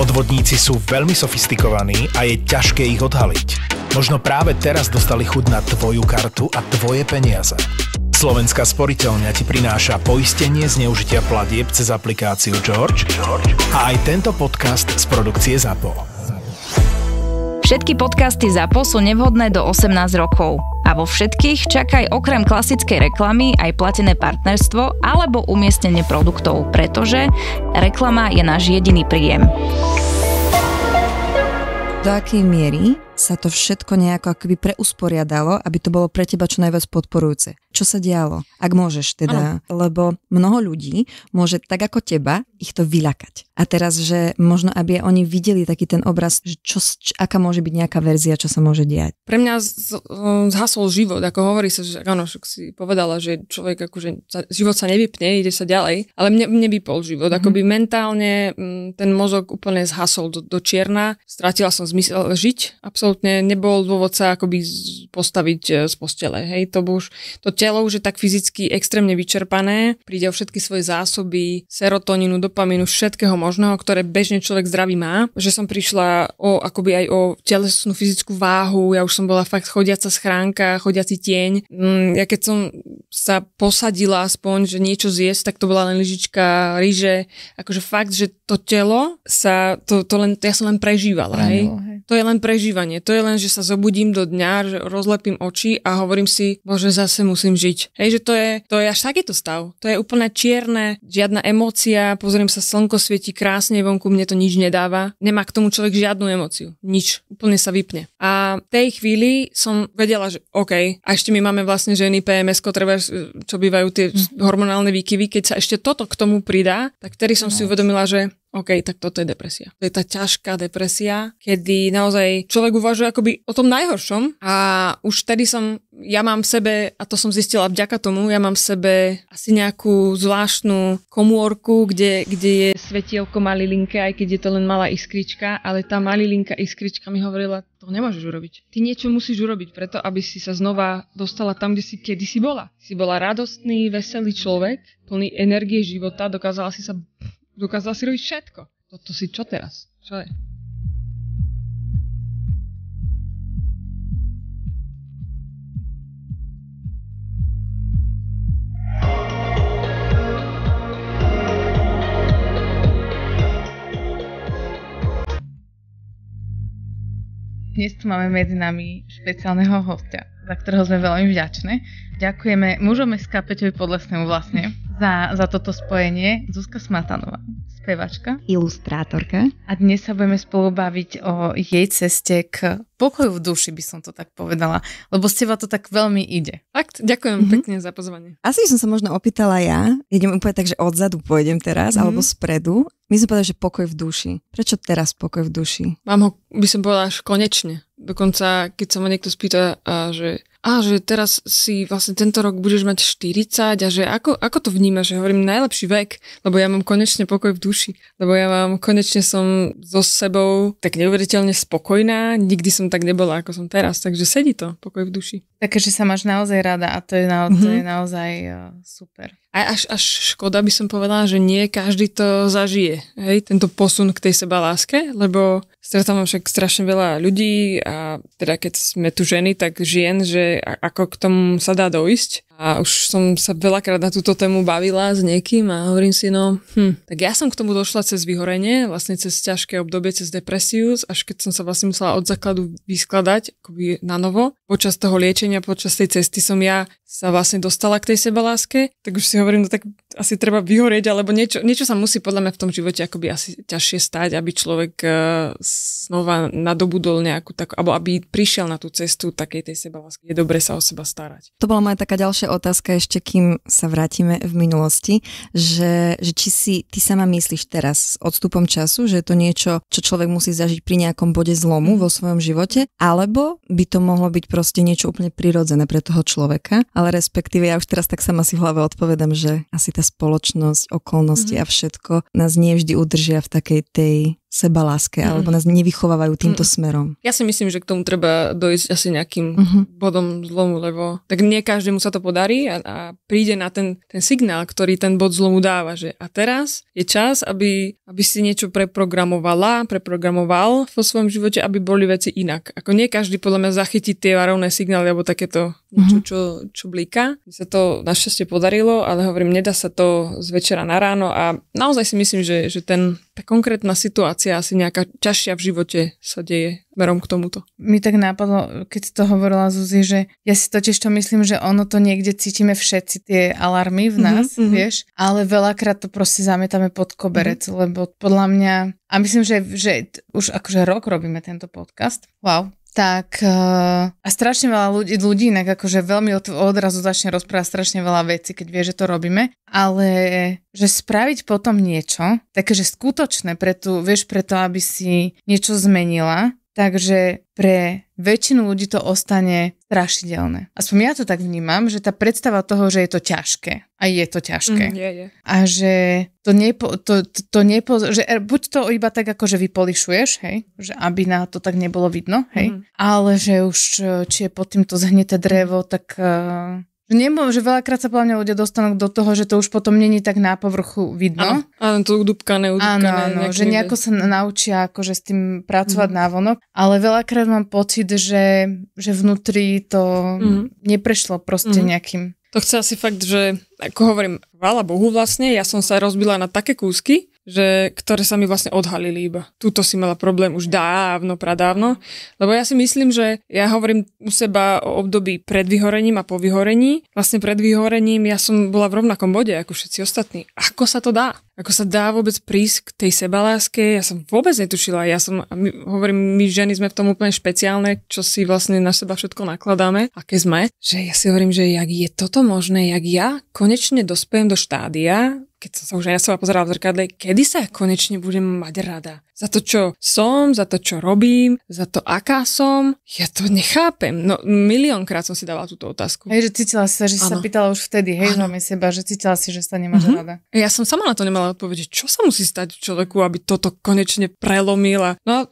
Podvodníci sú veľmi sofistikovaní a je ťažké ich odhaliť. Možno práve teraz dostali chud na tvoju kartu a tvoje peniaze. Slovenská sporiteľňa ti prináša poistenie zneužitia platieb cez aplikáciu George, George a aj tento podcast z produkcie ZAPO. Všetky podcasty ZAPO sú nevhodné do 18 rokov a vo všetkých čakaj okrem klasickej reklamy aj platené partnerstvo alebo umiestnenie produktov, pretože reklama je náš jediný príjem. Do akej miery sa to všetko nejako akoby preusporiadalo, aby to bolo pre teba čo najviac podporujúce? čo sa dialo, ak môžeš teda, ano. lebo mnoho ľudí môže tak ako teba ich to vyľakať. A teraz, že možno, aby oni videli taký ten obraz, že čo, č, aká môže byť nejaká verzia, čo sa môže diať. Pre mňa z, zhasol život, ako hovorí sa, že áno, však si povedala, že človek akože život sa nevypne, ide sa ďalej, ale mne, mne vypol život, mm-hmm. akoby mentálne mm, ten mozog úplne zhasol do, do čierna, stratila som zmysel žiť, absolútne nebol dôvod sa akoby postaviť e, z postele, hej, to už, to telo už je tak fyzicky extrémne vyčerpané, príde o všetky svoje zásoby, serotoninu, dopaminu, všetkého možného, ktoré bežne človek zdravý má, že som prišla o akoby aj o telesnú fyzickú váhu, ja už som bola fakt chodiaca schránka, chodiaci tieň. Mm, ja keď som sa posadila aspoň, že niečo zjesť, tak to bola len lyžička ryže. Akože fakt, že to telo sa, to, to len, ja som len prežívala. Hej. hej. To je len prežívanie. To je len, že sa zobudím do dňa, že rozlepím oči a hovorím si, bože, zase musím žiť. Hej, že to je, to je až takýto stav. To je úplne čierne, žiadna emócia, pozriem sa, slnko svieti krásne vonku, mne to nič nedáva. Nemá k tomu človek žiadnu emóciu. Nič. Úplne sa vypne. A v tej chvíli som vedela, že OK, a ešte my máme vlastne ženy PMS, treba E, čo bývajú tie mhm. hormonálne výkyvy, keď sa ešte toto k tomu pridá, tak vtedy som no. si uvedomila, že OK, tak toto je depresia. To je tá ťažká depresia, kedy naozaj človek uvažuje akoby o tom najhoršom a už tedy som, ja mám v sebe, a to som zistila vďaka tomu, ja mám v sebe asi nejakú zvláštnu komórku, kde, kde je svetielko malilinke, aj keď je to len malá iskrička, ale tá malilinka iskrička mi hovorila, to nemôžeš urobiť. Ty niečo musíš urobiť preto, aby si sa znova dostala tam, kde si kedy si bola. Si bola radostný, veselý človek, plný energie života, dokázala si sa Dokázala si robiť všetko. Toto si čo teraz? Čo je? Dnes tu máme medzi nami špeciálneho hostia, za ktorého sme veľmi vďačné. Ďakujeme mužom SK Peťovi Podlesnému vlastne za, za toto spojenie Zuzka Smatanová, spevačka. Ilustrátorka. A dnes sa budeme spolu baviť o jej ceste k pokoju v duši, by som to tak povedala, lebo z teba to tak veľmi ide. Fakt? Ďakujem mm-hmm. pekne za pozvanie. Asi som sa možno opýtala ja, idem úplne tak, že odzadu pôjdem teraz, mm-hmm. alebo spredu. My sme povedali, že pokoj v duši. Prečo teraz pokoj v duši? Mám ho, by som povedala, až konečne. Dokonca, keď sa ma niekto spýta, a že a že teraz si vlastne tento rok budeš mať 40 a že ako, ako to vnímaš, že hovorím najlepší vek, lebo ja mám konečne pokoj v duši, lebo ja mám konečne som so sebou tak neuveriteľne spokojná, nikdy som tak nebola, ako som teraz, takže sedí to, pokoj v duši. Takže sa máš naozaj rada a to je, na, to mhm. je naozaj eh, super. A až, až škoda by som povedala, že nie každý to zažije, hej, tento posun k tej seba láske, lebo stretávam však strašne veľa ľudí a teda keď sme tu ženy, tak žien, že ako k tomu sa dá dojsť a už som sa veľakrát na túto tému bavila s niekým a hovorím si, no, hm, tak ja som k tomu došla cez vyhorenie, vlastne cez ťažké obdobie, cez depresiu, až keď som sa vlastne musela od základu vyskladať akoby na novo. Počas toho liečenia, počas tej cesty som ja sa vlastne dostala k tej sebaláske, tak už si hovorím, no tak asi treba vyhorieť, alebo niečo, niečo sa musí podľa mňa v tom živote akoby asi ťažšie stať, aby človek e, znova nadobudol nejakú takú, alebo aby prišiel na tú cestu takej tej sebalásky. Je dobre sa o seba starať. To bola moja taká ďalšia otázka ešte, kým sa vrátime v minulosti, že, že či si ty sama myslíš teraz s odstupom času, že je to niečo, čo človek musí zažiť pri nejakom bode zlomu vo svojom živote, alebo by to mohlo byť proste niečo úplne prirodzené pre toho človeka, ale respektíve ja už teraz tak sama si v hlave odpovedám, že asi tá spoločnosť, okolnosti mm-hmm. a všetko nás nie vždy udržia v takej tej sebaláske, mm. alebo nás nevychovávajú týmto mm. smerom. Ja si myslím, že k tomu treba dojsť asi nejakým mm-hmm. bodom zlomu, lebo tak nie každému sa to podarí a, a príde na ten, ten signál, ktorý ten bod zlomu dáva, že a teraz je čas, aby, aby si niečo preprogramovala, preprogramoval vo svojom živote, aby boli veci inak. Ako nie každý podľa mňa zachytí tie varovné signály, alebo takéto niečo, mm-hmm. čo, čo blíka. Mi sa to našťastie podarilo, ale hovorím, nedá sa to z večera na ráno a naozaj si myslím, že, že ten tá konkrétna situácia asi nejaká ťažšia v živote sa deje smerom k tomuto. Mi tak nápadlo, keď to hovorila Zuzi, že ja si totiž to myslím, že ono to niekde cítime všetci tie alarmy v mhm, nás, mm-hmm, vieš, ale veľakrát to proste zametame pod koberec, mm-hmm. lebo podľa mňa, a myslím, že, že už akože rok robíme tento podcast, wow, tak uh, a strašne veľa ľudí, ľudí inak akože veľmi od, odrazu začne rozprávať strašne veľa vecí, keď vie, že to robíme, ale že spraviť potom niečo, také, skutočné pre tú, vieš, preto, aby si niečo zmenila, Takže pre väčšinu ľudí to ostane strašidelné. Aspoň ja to tak vnímam, že tá predstava toho, že je to ťažké. A je to ťažké. Mm, je, je. A že to, nepo, to, to, to nepo, že e, buď to iba tak ako, že vypolišuješ, hej, že aby na to tak nebolo vidno, hej, mm. ale že už e, či je pod týmto zhnité drevo, tak e, Nebo, že veľakrát sa podľa mňa ľudia dostanú do toho, že to už potom není tak na povrchu vidno. Áno, áno to udúbkané, udúbkané. Áno, áno že nejako sa naučia akože s tým pracovať mm. návonok, ale veľakrát mám pocit, že, že vnútri to mm. neprešlo proste mm. nejakým. To chce asi fakt, že ako hovorím, Vála Bohu vlastne, ja som sa rozbila na také kúsky, že, ktoré sa mi vlastne odhalili iba. Tuto si mala problém už dávno, pradávno, lebo ja si myslím, že ja hovorím u seba o období pred vyhorením a po vyhorení. Vlastne pred vyhorením ja som bola v rovnakom bode ako všetci ostatní. Ako sa to dá? Ako sa dá vôbec prísť k tej sebaláske? Ja som vôbec netušila. Ja som, my, hovorím, my ženy sme v tom úplne špeciálne, čo si vlastne na seba všetko nakladáme, aké sme. Že ja si hovorím, že jak je toto možné, jak ja konečne dospiem do štádia, keď som sa už aj na seba pozerala v zrkadle, kedy sa konečne budem mať rada. Za to, čo som, za to, čo robím, za to, aká som. Ja to nechápem. No, miliónkrát som si dávala túto otázku. Hej, že cítila si sa, že ano. si sa pýtala už vtedy, hej, máme no, seba, že cítila si, že sa nemáš uh-huh. rada. Ja som sama na to nemala odpovedať, čo sa musí stať človeku, aby toto konečne prelomila. No,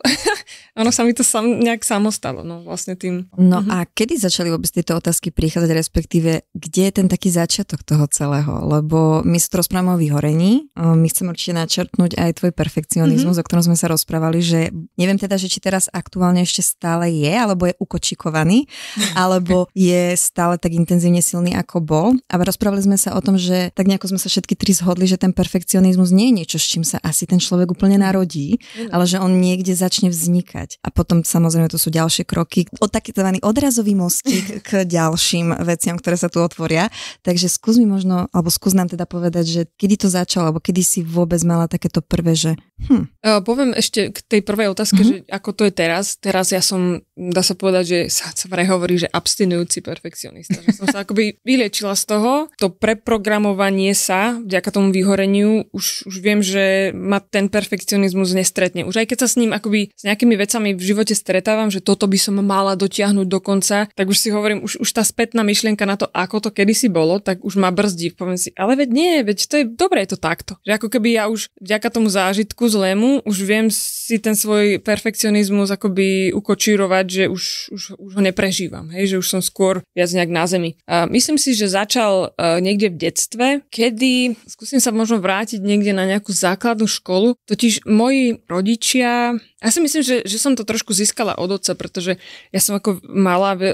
Ono sa mi to sam, nejak samostalo, no vlastne tým. No uh-huh. a kedy začali vôbec tieto otázky prichádzať, respektíve kde je ten taký začiatok toho celého? Lebo my sa tu rozprávame o vyhorení, my chceme určite načrtnúť aj tvoj perfekcionizmus, uh-huh. o ktorom sme sa rozprávali, že neviem teda, že či teraz aktuálne ešte stále je, alebo je ukočikovaný, alebo je stále tak intenzívne silný, ako bol. A rozprávali sme sa o tom, že tak nejako sme sa všetky tri zhodli, že ten perfekcionizmus nie je niečo, s čím sa asi ten človek úplne narodí, uh-huh. ale že on niekde začne vznikať vyberať. A potom samozrejme tu sú ďalšie kroky, o taký tzv. odrazový mostík k ďalším veciam, ktoré sa tu otvoria. Takže skús mi možno, alebo skús nám teda povedať, že kedy to začalo, alebo kedy si vôbec mala takéto prvé, že... Hm. Uh, poviem ešte k tej prvej otázke, uh-huh. že ako to je teraz. Teraz ja som, dá sa povedať, že sa hovorí, že abstinujúci perfekcionista. Že som sa akoby vyliečila z toho. To preprogramovanie sa, vďaka tomu vyhoreniu, už, už viem, že ma ten perfekcionizmus nestretne. Už aj keď sa s ním akoby s nejakými vecami vecami v živote stretávam, že toto by som mala dotiahnuť do konca, tak už si hovorím, už, už tá spätná myšlienka na to, ako to kedysi bolo, tak už ma brzdí. Poviem si, ale veď nie, veď to je dobré je to takto. Že ako keby ja už vďaka tomu zážitku zlému už viem si ten svoj perfekcionizmus akoby ukočírovať, že už, už, už ho neprežívam, hej, že už som skôr viac nejak na zemi. A myslím si, že začal uh, niekde v detstve, kedy skúsim sa možno vrátiť niekde na nejakú základnú školu, totiž moji rodičia, ja si myslím, že, že že som to trošku získala od otca, pretože ja som ako malá e,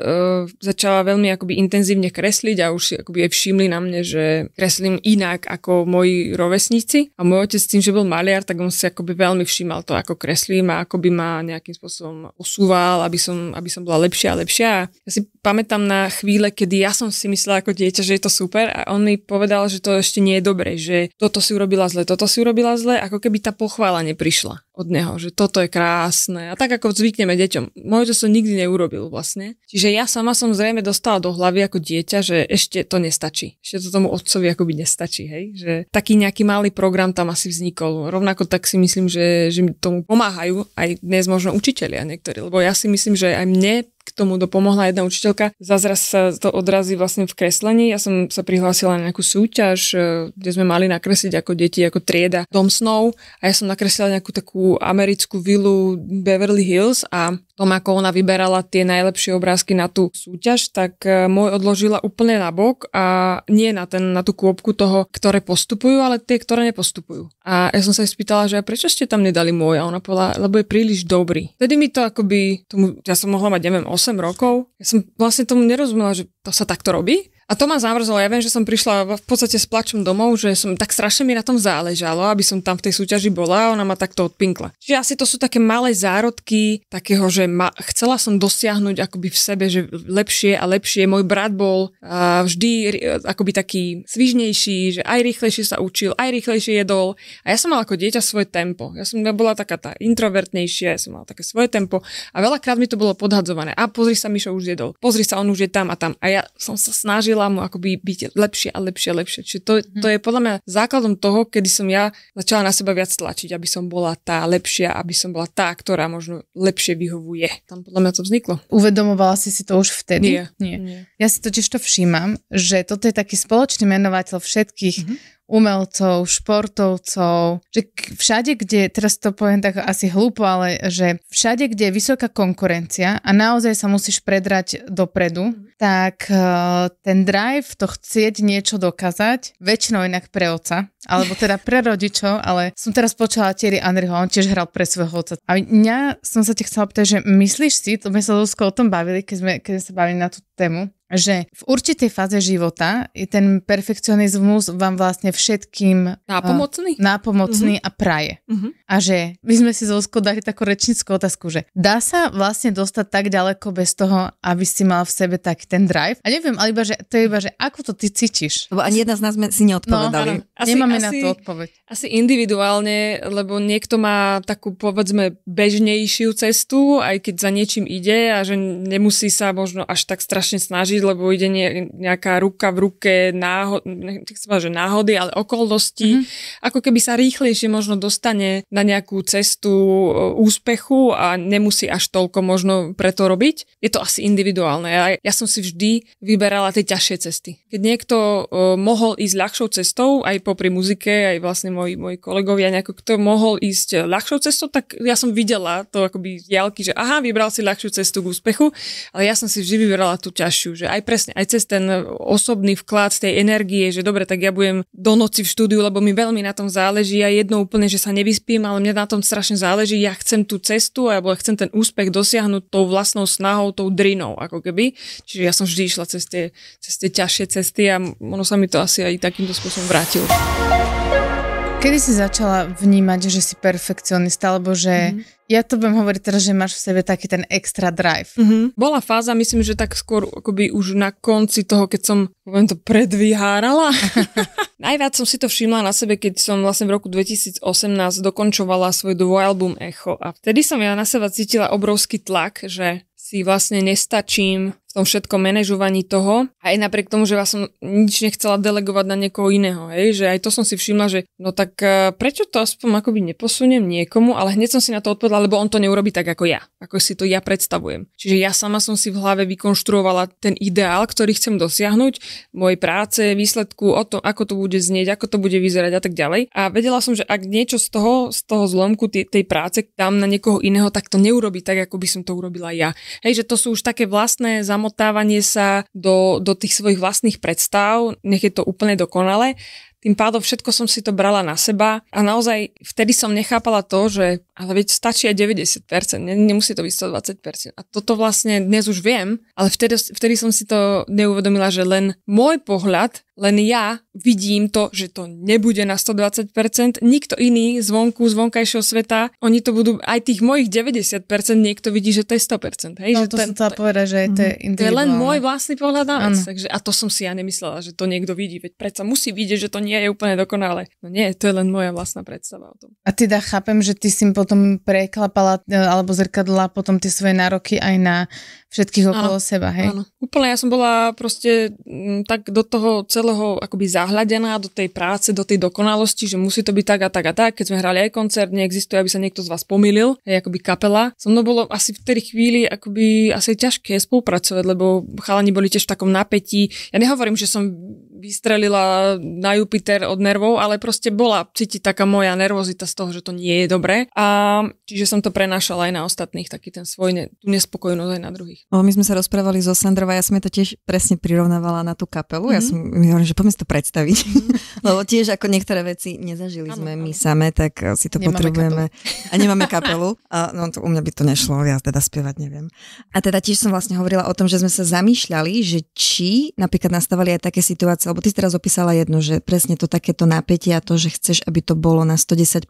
začala veľmi akoby intenzívne kresliť a už si akoby aj všimli na mne, že kreslím inak ako moji rovesníci. A môj otec tým, že bol maliar, tak on si akoby veľmi všímal to, ako kreslím a ako ma nejakým spôsobom osúval, aby som, aby som bola lepšia a lepšia. Ja si pamätám na chvíle, kedy ja som si myslela ako dieťa, že je to super a on mi povedal, že to ešte nie je dobre, že toto si urobila zle, toto si urobila zle, ako keby tá pochvála neprišla od neho, že toto je krásne. A tak ako zvykneme deťom. Môj to som nikdy neurobil vlastne. Čiže ja sama som zrejme dostala do hlavy ako dieťa, že ešte to nestačí. Ešte to tomu otcovi akoby nestačí, hej. Že taký nejaký malý program tam asi vznikol. Rovnako tak si myslím, že, že mi tomu pomáhajú aj dnes možno učitelia niektorí. Lebo ja si myslím, že aj mne k tomu dopomohla jedna učiteľka. Zazraz sa to odrazí vlastne v kreslení. Ja som sa prihlásila na nejakú súťaž, e, kde sme mali nakresliť ako deti, ako trieda dom snov a ja som nakreslila nejakú takú americkú vilu Beverly Hills a tom, ako ona vyberala tie najlepšie obrázky na tú súťaž, tak e, môj odložila úplne na bok a nie na, ten, na tú kôpku toho, ktoré postupujú, ale tie, ktoré nepostupujú. A ja som sa jej spýtala, že prečo ste tam nedali môj a ona povedala, lebo je príliš dobrý. Vtedy mi to akoby, tomu, ja som mohla mať, neviem, 8 rokov. Ja som vlastne tomu nerozumela, že to sa takto robí. A to ma zamrzlo. Ja viem, že som prišla v podstate s plačom domov, že som tak strašne mi na tom záležalo, aby som tam v tej súťaži bola a ona ma takto odpinkla. Čiže asi to sú také malé zárodky takého, že ma, chcela som dosiahnuť akoby v sebe, že lepšie a lepšie. Môj brat bol a vždy e, akoby taký svižnejší, že aj rýchlejšie sa učil, aj rýchlejšie jedol. A ja som mala ako dieťa svoje tempo. Ja som ja bola taká tá introvertnejšia, ja som mala také svoje tempo a veľakrát mi to bolo podhadzované. A pozri sa, Mišo už jedol. Pozri sa, on už je tam a tam. A ja som sa snažil snažila mu akoby byť lepšie a lepšie a lepšie. Čiže to, mhm. to je podľa mňa základom toho, kedy som ja začala na seba viac tlačiť, aby som bola tá lepšia, aby som bola tá, ktorá možno lepšie vyhovuje. Tam podľa mňa to vzniklo. Uvedomovala si si to už vtedy? Nie. Nie. Nie. Ja si totiž to všímam, že toto je taký spoločný menovateľ všetkých mm-hmm umelcov, športovcov, že všade, kde, teraz to poviem tak asi hlúpo, ale že všade, kde je vysoká konkurencia a naozaj sa musíš predrať dopredu, mhm. tak e, ten drive, to chcieť niečo dokázať, väčšinou inak pre oca, alebo teda pre rodičov, ale som teraz počala Thierry Andriho, on tiež hral pre svojho otca. A ja som sa te chcela pýtať, že myslíš si, to sme sa s o tom bavili, keď sme, keď sme sa bavili na tú tému, že v určitej fáze života je ten perfekcionizmus vám vlastne všetkým eh, nápomocný, nápomocný uh-huh. a praje. Uh-huh. A že my sme si zo dali takú rečnickú otázku, že dá sa vlastne dostať tak ďaleko bez toho, aby si mal v sebe taký ten drive? A neviem, ale iba, že to je iba, že ako to ty cítiš? Lebo ani jedna z nás sme si neodpovedali. No, asi, Nemáme asi, na to odpoveď. Asi individuálne, lebo niekto má takú povedzme bežnejšiu cestu, aj keď za niečím ide a že nemusí sa možno až tak strašne snažiť, lebo ide nejaká ruka v ruke, náhod, že náhody, ale okolnosti, mm-hmm. ako keby sa rýchlejšie možno dostane na nejakú cestu e, úspechu a nemusí až toľko možno preto robiť. Je to asi individuálne. Ja, ja som si vždy vyberala tie ťažšie cesty. Keď niekto uh, mohol ísť ľahšou cestou, aj popri muzike, aj vlastne moji, moji kolegovia, nejako, kto mohol ísť ľahšou cestou, tak ja som videla to akoby jalky, že aha, vybral si ľahšiu cestu k úspechu, ale ja som si vždy vyberala tú ťažšiu, že že aj presne, aj cez ten osobný vklad tej energie, že dobre, tak ja budem do noci v štúdiu, lebo mi veľmi na tom záleží a ja jedno úplne, že sa nevyspím, ale mňa na tom strašne záleží, ja chcem tú cestu alebo ja chcem ten úspech dosiahnuť tou vlastnou snahou, tou drinou, ako keby. Čiže ja som vždy išla cez tie, cez tie ťažšie cesty a ono sa mi to asi aj takýmto spôsobom vrátilo. Kedy si začala vnímať, že si perfekcionista, alebo že mm-hmm ja to budem hovoriť teraz, že máš v sebe taký ten extra drive. Mm-hmm. Bola fáza, myslím, že tak skôr akoby už na konci toho, keď som poviem to predvyhárala. Najviac som si to všimla na sebe, keď som vlastne v roku 2018 dokončovala svoj dvojalbum Echo. A vtedy som ja na seba cítila obrovský tlak, že si vlastne nestačím tom všetkom manažovaní toho. A aj napriek tomu, že vás som nič nechcela delegovať na niekoho iného, hej, že aj to som si všimla, že no tak eh, prečo to aspoň akoby neposuniem niekomu, ale hneď som si na to odpovedala, lebo on to neurobi tak ako ja, ako si to ja predstavujem. Čiže ja sama som si v hlave vykonštruovala ten ideál, ktorý chcem dosiahnuť, mojej práce, výsledku, o tom, ako to bude znieť, ako to bude vyzerať a tak ďalej. A vedela som, že ak niečo z toho, z toho zlomku tej, tej práce dám na niekoho iného, tak to neurobi tak, ako by som to urobila ja. Hej, že to sú už také vlastné zam zamotávanie sa do, do tých svojich vlastných predstav, nech je to úplne dokonale, tým pádom všetko som si to brala na seba a naozaj vtedy som nechápala to, že ale veď stačí aj 90%, ne, nemusí to byť 120%. A toto vlastne dnes už viem, ale vtedy, vtedy som si to neuvedomila, že len môj pohľad, len ja vidím to, že to nebude na 120%, nikto iný zvonku, zvonkajšieho sveta, oni to budú, aj tých mojich 90%, niekto vidí, že to je 100%. Hej? No, že to ten, som chcela povedať, že to je mhm. To je len môj vlastný pohľad na vec. Takže, a to som si ja nemyslela, že to niekto vidí, veď predsa musí vidieť, že to nie nie je úplne dokonalé. No nie, to je len moja vlastná predstava o tom. A teda chápem, že ty si potom preklapala e, alebo zrkadla potom tie svoje nároky aj na všetkých okolo áno, seba, hej? Áno. Úplne ja som bola proste mm, tak do toho celého akoby zahľadená, do tej práce, do tej dokonalosti, že musí to byť tak a tak a tak. Keď sme hrali aj koncert, neexistuje, aby sa niekto z vás pomýlil, hej, akoby kapela. So mnou bolo asi v tej chvíli akoby asi ťažké spolupracovať, lebo chalani boli tiež v takom napätí. Ja nehovorím, že som vystrelila na Jupiter výter od nervov, ale proste bola cítiť taká moja nervozita z toho, že to nie je dobré. A čiže som to prenášala aj na ostatných, taký ten svoj ne, nespokojnosť aj na druhých. No, my sme sa rozprávali so Sandrova, ja som to tiež presne prirovnávala na tú kapelu. Mm-hmm. Ja mhm. som mi že poďme si to predstaviť. Mm-hmm. Lebo tiež ako niektoré veci nezažili ano, sme ano. my same, tak eh, si to nemáme potrebujeme. Kapelu. A nemáme kapelu. A, no to, u mňa by to nešlo, ja teda spievať neviem. A teda tiež som vlastne hovorila o tom, že sme sa zamýšľali, že či napríklad nastávali aj také situácie, lebo ty si teraz opísala jednu, že pres presne to takéto napätie a to, že chceš, aby to bolo na 110%,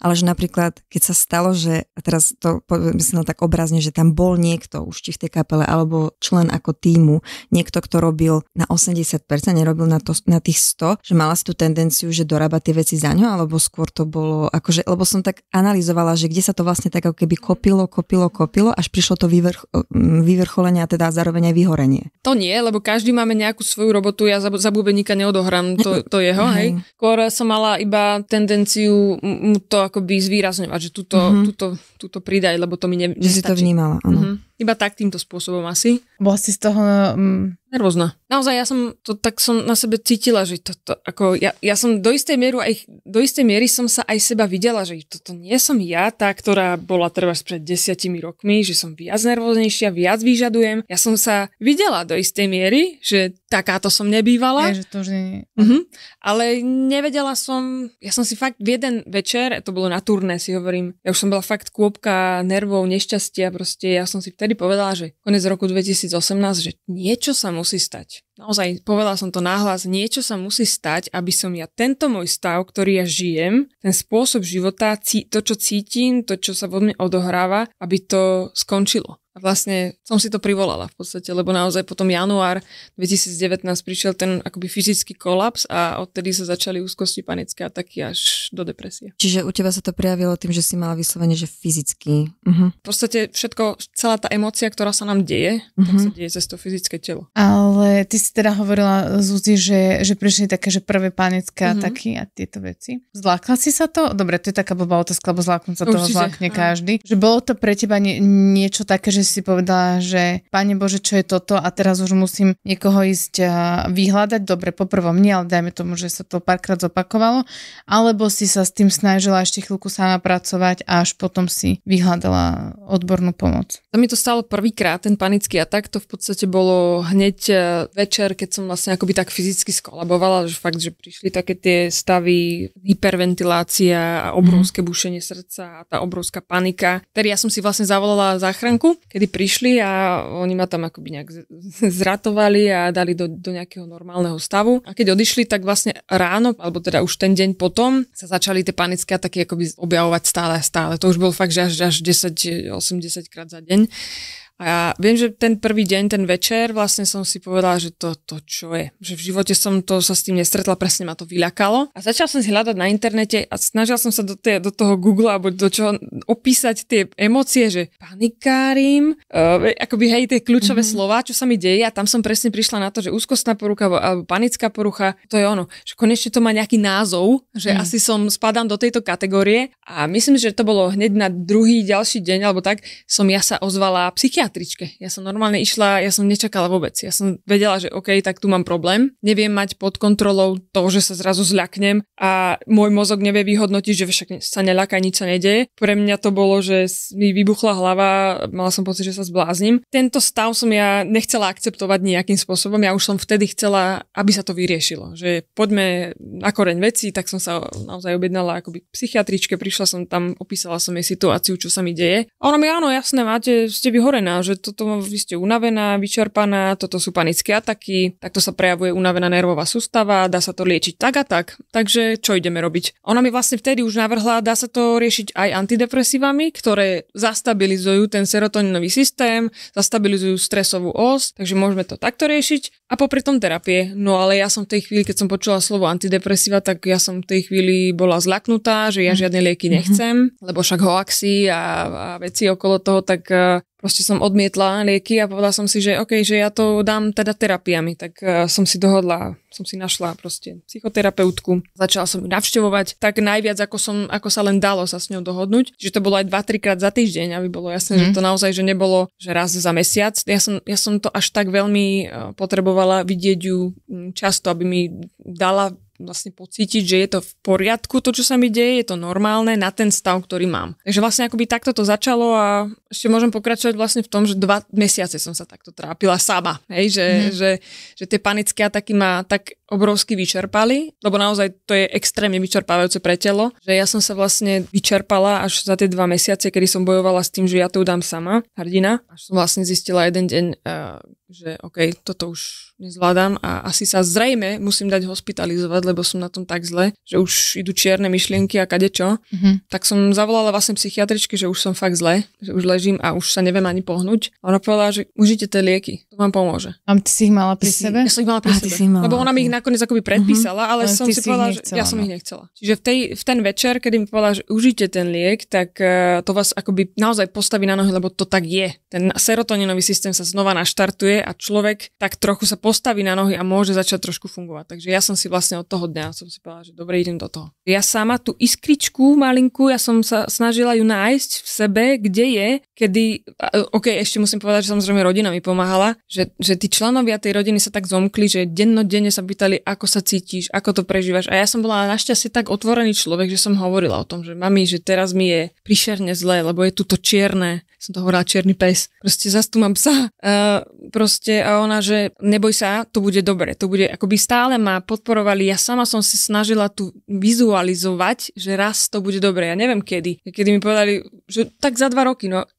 ale že napríklad, keď sa stalo, že, a teraz to myslím tak obrazne, že tam bol niekto už či v tej kapele, alebo člen ako týmu, niekto, kto robil na 80%, nerobil na, to, na tých 100, že mala si tú tendenciu, že dorába tie veci za ňo, alebo skôr to bolo, akože, lebo som tak analyzovala, že kde sa to vlastne tak ako keby kopilo, kopilo, kopilo, až prišlo to vyvrch, mm, vyvrcholenie a teda zároveň aj vyhorenie. To nie, lebo každý máme nejakú svoju robotu, ja zabúbeníka neodohrám, to, to je jeho, mm-hmm. hej. Mhm. Skôr som mala iba tendenciu mu to akoby zvýrazňovať, že túto, mm-hmm. tuto, tuto pridaj, lebo to mi ne, nestačí. Že si to vnímala, áno. Mm-hmm. Iba tak týmto spôsobom asi. Bola si z toho... Um... Nervózna. Naozaj, ja som to tak som na sebe cítila, že to, to ako ja, ja som do istej, mieru aj, do istej miery som sa aj seba videla, že toto nie som ja tá, ktorá bola treba pred desiatimi rokmi, že som viac nervóznejšia, viac vyžadujem. Ja som sa videla do istej miery, že takáto som nebývala. Je, že to už nie... Mhm. Ale nevedela som, ja som si fakt v jeden večer, to bolo na turné si hovorím, ja už som bola fakt kôpka nervov, nešťastia, proste ja som si vtedy vtedy povedala, že konec roku 2018, že niečo sa musí stať naozaj povedala som to náhlas, niečo sa musí stať, aby som ja tento môj stav, ktorý ja žijem, ten spôsob života, to, čo cítim, to, čo sa vo mne odohráva, aby to skončilo. A vlastne som si to privolala v podstate, lebo naozaj potom január 2019 prišiel ten akoby fyzický kolaps a odtedy sa začali úzkosti, panické ataky až do depresie. Čiže u teba sa to prejavilo tým, že si mala vyslovene, že fyzicky. Uh-huh. V podstate všetko, celá tá emócia, ktorá sa nám deje, uh-huh. tak sa mhm. deje cez to fyzické telo. Ale ty si si teda hovorila Zuzi, že, že prišli také, že prvé panické mm-hmm. ataky a tieto veci. Zlákla si sa to? Dobre, to je taká blbá otázka, lebo zláknúť sa toho Určite, zlákne aj. každý. Že bolo to pre teba nie, niečo také, že si povedala, že Pane Bože, čo je toto a teraz už musím niekoho ísť a vyhľadať. Dobre, poprvom nie, ale dajme tomu, že sa to párkrát zopakovalo. Alebo si sa s tým snažila ešte chvíľku sama pracovať a až potom si vyhľadala odbornú pomoc. Tam mi to stalo prvýkrát, ten panický atak, to v podstate bolo hneď e, večer večer, keď som vlastne akoby tak fyzicky skolabovala, že fakt, že prišli také tie stavy hyperventilácia a mhm. obrovské bušenie srdca a tá obrovská panika. Tedy ja som si vlastne zavolala záchranku, kedy prišli a oni ma tam akoby nejak zratovali a dali do, do nejakého normálneho stavu. A keď odišli, tak vlastne ráno, alebo teda už ten deň potom, sa začali tie panické ataky akoby objavovať stále a stále. To už bol fakt, že až, až 10, 80 krát za deň. A ja viem, že ten prvý deň, ten večer, vlastne som si povedala, že to, to čo je. Že v živote som to sa s tým nestretla, presne ma to vyľakalo. A začal som si hľadať na internete a snažil som sa do, tie, do toho Google alebo do čoho opísať tie emócie, že panikárim, uh, akoby hej, tie kľúčové mm-hmm. slova, čo sa mi deje a tam som presne prišla na to, že úzkostná porucha alebo panická porucha, to je ono, že konečne to má nejaký názov, že mm. asi som spadám do tejto kategórie a myslím, že to bolo hneď na druhý ďalší deň alebo tak, som ja sa ozvala psychiatra tričke. Ja som normálne išla, ja som nečakala vôbec. Ja som vedela, že OK, tak tu mám problém. Neviem mať pod kontrolou to, že sa zrazu zľaknem a môj mozog nevie vyhodnotiť, že však sa neľaká, nič sa nedeje. Pre mňa to bolo, že mi vybuchla hlava, mala som pocit, že sa zbláznim. Tento stav som ja nechcela akceptovať nejakým spôsobom. Ja už som vtedy chcela, aby sa to vyriešilo. Že poďme na koreň veci, tak som sa naozaj objednala akoby psychiatričke, prišla som tam, opísala som jej situáciu, čo sa mi deje. A ona mi, áno, jasné, máte, ste vyhorená, že toto vy ste unavená, vyčerpaná, toto sú panické ataky, takto sa prejavuje unavená nervová sústava, dá sa to liečiť tak a tak. Takže čo ideme robiť? Ona mi vlastne vtedy už navrhla, dá sa to riešiť aj antidepresívami, ktoré zastabilizujú ten serotoninový systém, zastabilizujú stresovú os, takže môžeme to takto riešiť a popri tom terapie. No ale ja som v tej chvíli, keď som počula slovo antidepresíva, tak ja som v tej chvíli bola zlaknutá, že ja mhm. žiadne lieky mhm. nechcem, lebo však hoaxi a, a veci okolo toho, tak eh, proste som odmietla lieky a povedala som si, že OK, že ja to dám teda terapiami. Tak e, som si dohodla, som si našla proste psychoterapeutku. Začala som ju navštevovať tak najviac, ako, som, ako sa len dalo sa s ňou dohodnúť. Že to bolo aj 2-3 krát za týždeň, aby bolo jasné, mm. že mhm. to naozaj, že nebolo, že raz za mesiac. Ja som, ja som to až tak veľmi e, potrebovala vidieť ju často, aby mi dala vlastne pocítiť, že je to v poriadku to, čo sa mi deje, je to normálne na ten stav, ktorý mám. Takže vlastne akoby takto to začalo a ešte môžem pokračovať vlastne v tom, že dva mesiace som sa takto trápila sama, hej, že, mm. že, že tie panické ataky ma tak obrovsky vyčerpali, lebo naozaj to je extrémne vyčerpávajúce pre telo, že ja som sa vlastne vyčerpala až za tie dva mesiace, kedy som bojovala s tým, že ja to dám sama, hrdina, až som vlastne zistila jeden deň, uh, že OK, toto už nezvládam a asi sa zrejme musím dať hospitalizovať, lebo som na tom tak zle, že už idú čierne myšlienky a kadečo. Mm-hmm. Tak som zavolala vlastne psychiatričky, že už som fakt zle, že už ležím a už sa neviem ani pohnúť. A ona povedala, že užite tie lieky, to vám pomôže. A ty si ich mala pri ty sebe? Si, ja som ich mala pri a, sebe. Mala. Lebo ona mi ich na nakoniec akoby predpísala, mhm. ale, ale som si povedala, že ja som no. ich nechcela. Čiže v, tej, v ten večer, kedy mi povedala, že užite ten liek, tak uh, to vás akoby naozaj postaví na nohy, lebo to tak je. Ten serotoninový systém sa znova naštartuje a človek tak trochu sa postaví na nohy a môže začať trošku fungovať. Takže ja som si vlastne od toho dňa som si povedala, že dobre, idem do toho. Ja sama tú iskričku malinku, ja som sa snažila ju nájsť v sebe, kde je, kedy, e, ok, ešte musím povedať, že samozrejme rodina mi pomáhala, že, že tí členovia tej rodiny sa tak zomkli, že dennodenne sa pýtali, pýtali, ako sa cítiš, ako to prežívaš. A ja som bola našťastie tak otvorený človek, že som hovorila o tom, že mami, že teraz mi je prišerne zle, lebo je tu to čierne. Som to hovorila čierny pes. Proste zas tu mám psa. Uh, eh, proste a ona, že neboj sa, to bude dobre. To bude, akoby stále ma podporovali. Ja sama som si snažila tu vizualizovať, že raz to bude dobre. Ja neviem kedy. Kedy mi povedali, že tak za dva roky, no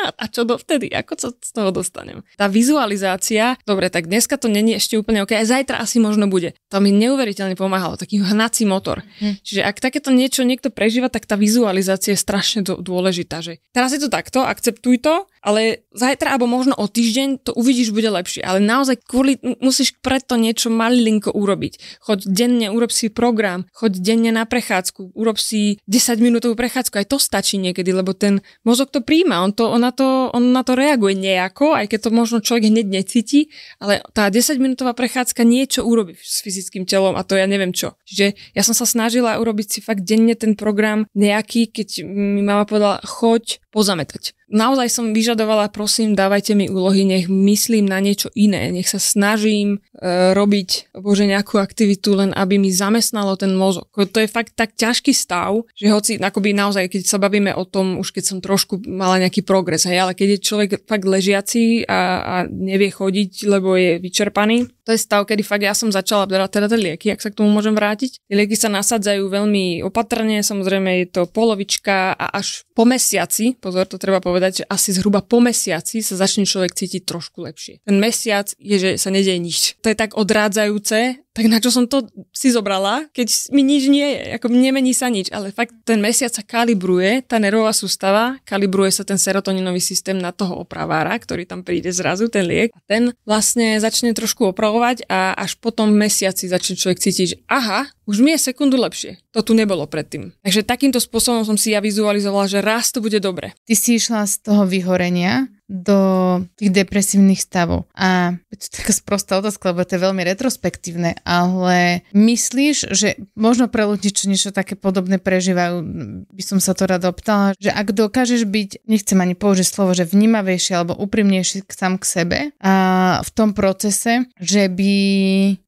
aha, a čo dovtedy, ako sa z toho dostanem. Tá vizualizácia, dobre, tak dneska to není ešte úplne OK, aj zajtra asi možno bude. To mi neuveriteľne pomáhalo, taký hnací motor. Hm. Čiže ak takéto niečo niekto prežíva, tak tá vizualizácia je strašne dôležitá. Že teraz je to takto, akceptuj to, ale zajtra alebo možno o týždeň to uvidíš, bude lepšie. Ale naozaj kvôli, musíš preto niečo malinko urobiť. Choď denne, urob si program, choď denne na prechádzku, urob si 10 minútovú prechádzku, aj to stačí niekedy, lebo ten mozog to príjma, on to, ona to, on na to reaguje nejako, aj keď to možno človek hneď necíti, ale tá 10-minútová prechádzka niečo urobí s fyzickým telom a to ja neviem čo. Čiže ja som sa snažila urobiť si fakt denne ten program nejaký, keď mi mama povedala, choď pozametať naozaj som vyžadovala, prosím, dávajte mi úlohy, nech myslím na niečo iné, nech sa snažím e, robiť, bože, nejakú aktivitu, len aby mi zamestnalo ten mozog. To je fakt tak ťažký stav, že hoci akoby naozaj, keď sa bavíme o tom, už keď som trošku mala nejaký progres, hej, ale keď je človek fakt ležiaci a, a nevie chodiť, lebo je vyčerpaný, to je stav, kedy fakt ja som začala brať teda tie lieky, ak sa k tomu môžem vrátiť. Tie lieky sa nasadzajú veľmi opatrne, samozrejme je to polovička a až po mesiaci, pozor, to treba povedať, povedať, že asi zhruba po mesiaci sa začne človek cítiť trošku lepšie. Ten mesiac je, že sa nedeje nič. To je tak odrádzajúce tak na čo som to si zobrala, keď mi nič nie je, ako nemení sa nič, ale fakt ten mesiac sa kalibruje, tá nervová sústava, kalibruje sa ten serotoninový systém na toho opravára, ktorý tam príde zrazu, ten liek. A ten vlastne začne trošku opravovať a až potom v mesiaci začne človek cítiť, že aha, už mi je sekundu lepšie. To tu nebolo predtým. Takže takýmto spôsobom som si ja vizualizovala, že raz to bude dobre. Ty si išla z toho vyhorenia do tých depresívnych stavov. A je to taká sprostá otázka, lebo to je veľmi retrospektívne, ale myslíš, že možno pre ľudí, čo niečo také podobné prežívajú, by som sa to rada optala, že ak dokážeš byť, nechcem ani použiť slovo, že vnímavejší alebo úprimnejší k sám k sebe a v tom procese, že by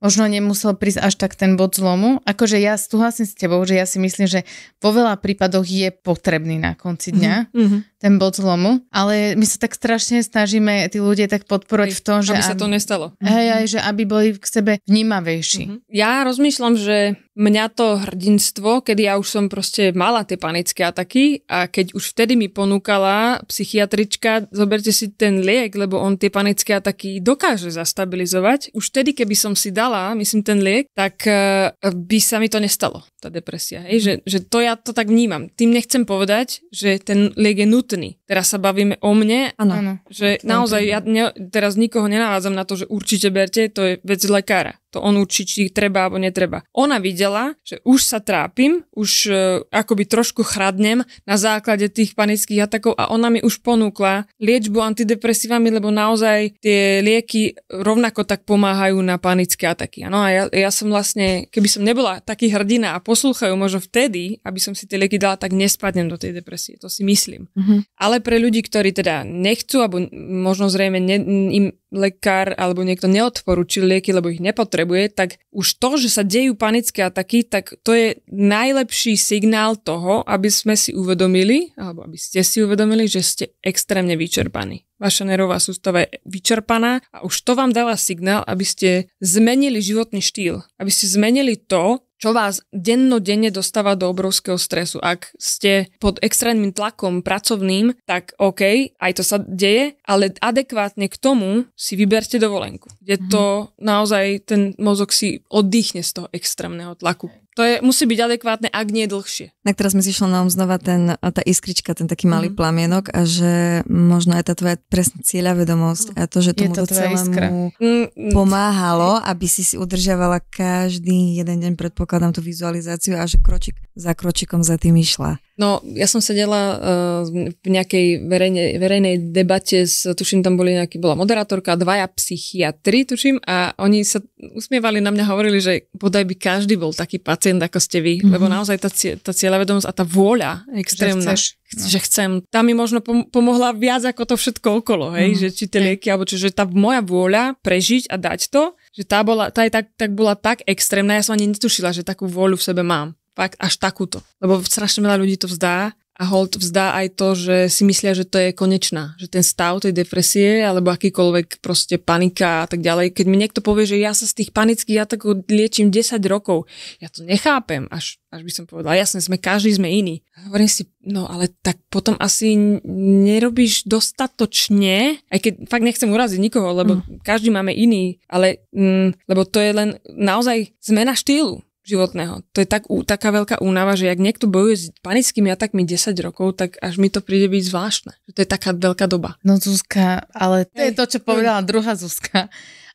možno nemusel prísť až tak ten bod zlomu. Akože ja súhlasím s tebou, že ja si myslím, že vo veľa prípadoch je potrebný na konci dňa. Mm-hmm ten bod zlomu, ale my sa tak strašne snažíme tí ľudia tak podporovať v tom, že... Aby sa to nestalo. Hej, aj, že aby boli k sebe vnímavejší. Mhm. Ja rozmýšľam, že mňa to hrdinstvo, kedy ja už som proste mala tie panické ataky a keď už vtedy mi ponúkala psychiatrička, zoberte si ten liek, lebo on tie panické ataky dokáže zastabilizovať. Už vtedy, keby som si dala, myslím, ten liek, tak e, by sa mi to nestalo, tá depresia. Hej? Že, že to ja to tak vnímam. Tým nechcem povedať, že ten liek je nutný. Teraz sa bavíme o mne. Áno. Že naozaj ja ne, teraz nikoho nenavádzam na to, že určite berte, to je vec lekára to on určí, či treba alebo netreba. Ona videla, že už sa trápim, už uh, akoby trošku chradnem na základe tých panických atakov a ona mi už ponúkla liečbu antidepresívami, lebo naozaj tie lieky rovnako tak pomáhajú na panické ataky. Ano, a ja, ja som vlastne, keby som nebola taký hrdina a poslúchajú možno vtedy, aby som si tie lieky dala, tak nespadnem do tej depresie, to si myslím. Mm-hmm. Ale pre ľudí, ktorí teda nechcú, alebo možno zrejme ne, im lekár alebo niekto neodporúčil lieky, lebo ich nepotrebujú, potrebuje, tak už to, že sa dejú panické ataky, tak to je najlepší signál toho, aby sme si uvedomili, alebo aby ste si uvedomili, že ste extrémne vyčerpaní. Vaša nervová sústava je vyčerpaná a už to vám dáva signál, aby ste zmenili životný štýl, aby ste zmenili to, čo vás dennodenne dostáva do obrovského stresu. Ak ste pod extrémnym tlakom pracovným, tak OK, aj to sa deje, ale adekvátne k tomu si vyberte dovolenku, kde mhm. to mm naozaj ten mozog si oddychne z toho extrémneho tlaku. To je, musí byť adekvátne, ak nie dlhšie. Tak teraz mi zišla nám um znova ten, tá iskrička, ten taký malý mm. plamienok a že možno aj tá tvoja presne cieľa vedomosť a to, že tomu to celému mm, mm. pomáhalo, aby si si udržiavala každý jeden deň, predpokladám tú vizualizáciu a že kročik za kročikom za tým išla. No, ja som sedela uh, v nejakej verejne, verejnej debate, s, tuším, tam boli nejaký, bola moderátorka, dvaja psychiatri, tuším, a oni sa usmievali na mňa, hovorili, že bodaj by každý bol taký pacient, ako ste vy, mm-hmm. lebo naozaj tá, tá cieľavedomosť a tá vôľa extrémna, že, chceš, no. že chcem, tá mi možno pomohla viac ako to všetko okolo, hej, mm-hmm. že či tie lieky, alebo čiže tá moja vôľa prežiť a dať to, že tá, bola, tá je tak, tak bola tak extrémna, ja som ani netušila, že takú vôľu v sebe mám fakt až takúto. Lebo strašne veľa ľudí to vzdá a hold vzdá aj to, že si myslia, že to je konečná, že ten stav tej depresie alebo akýkoľvek proste panika a tak ďalej. Keď mi niekto povie, že ja sa z tých panických tak liečím 10 rokov, ja to nechápem, až, až by som povedala, jasne, sme každý, sme iní. A hovorím si, no ale tak potom asi nerobíš dostatočne, aj keď fakt nechcem uraziť nikoho, lebo mm. každý máme iný, ale mm, lebo to je len naozaj zmena štýlu životného. To je tak, taká veľká únava, že ak niekto bojuje s panickými atakmi 10 rokov, tak až mi to príde byť zvláštne. To je taká veľká doba. No Zuzka, ale to Ej, je to, čo povedala hm. druhá Zuzka.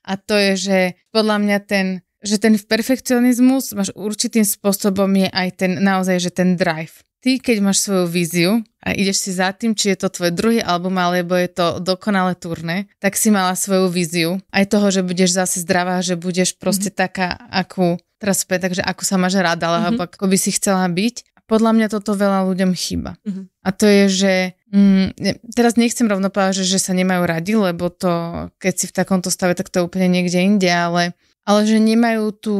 A to je, že podľa mňa ten že ten perfekcionizmus máš určitým spôsobom je aj ten naozaj, že ten drive. Ty, keď máš svoju víziu, a ideš si za tým, či je to tvoj druhý album alebo je to dokonale turné, tak si mala svoju víziu aj toho, že budeš zase zdravá, že budeš proste mm-hmm. taká, akú teraz späť, takže ako sa máš rada, ale mm-hmm. ako by si chcela byť podľa mňa toto veľa ľuďom chýba. Mm-hmm. A to je, že mm, ne, teraz nechcem rovno povedať, že, že sa nemajú radi, lebo to, keď si v takomto stave, tak to je úplne niekde inde, ale, ale že nemajú tu,